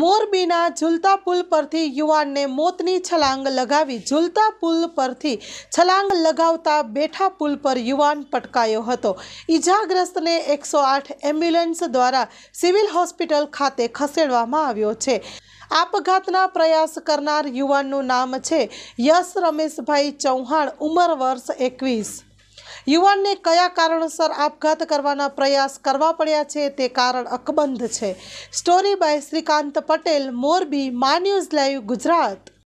મોરબીના ઝૂલતા પુલ પરથી યુવાનને મોતની છલાંગ લગાવી ઝૂલતા પુલ પરથી છલાંગ લગાવતા બેઠા પુલ પર યુવાન પટકાયો હતો ઈજાગ્રસ્તને એકસો આઠ એમ્બ્યુલન્સ દ્વારા સિવિલ હોસ્પિટલ ખાતે ખસેડવામાં આવ્યો છે આપઘાતના પ્રયાસ કરનાર યુવાનનું નામ છે યશ રમેશભાઈ ચૌહાણ ઉંમર વર્ષ એકવીસ યુવાનને કયા કારણોસર આપઘાત કરવાના પ્રયાસ કરવા પડ્યા છે તે કારણ અકબંધ છે સ્ટોરી બાય શ્રીકાંત પટેલ મોરબી માન્યુઝ લાઈવ ગુજરાત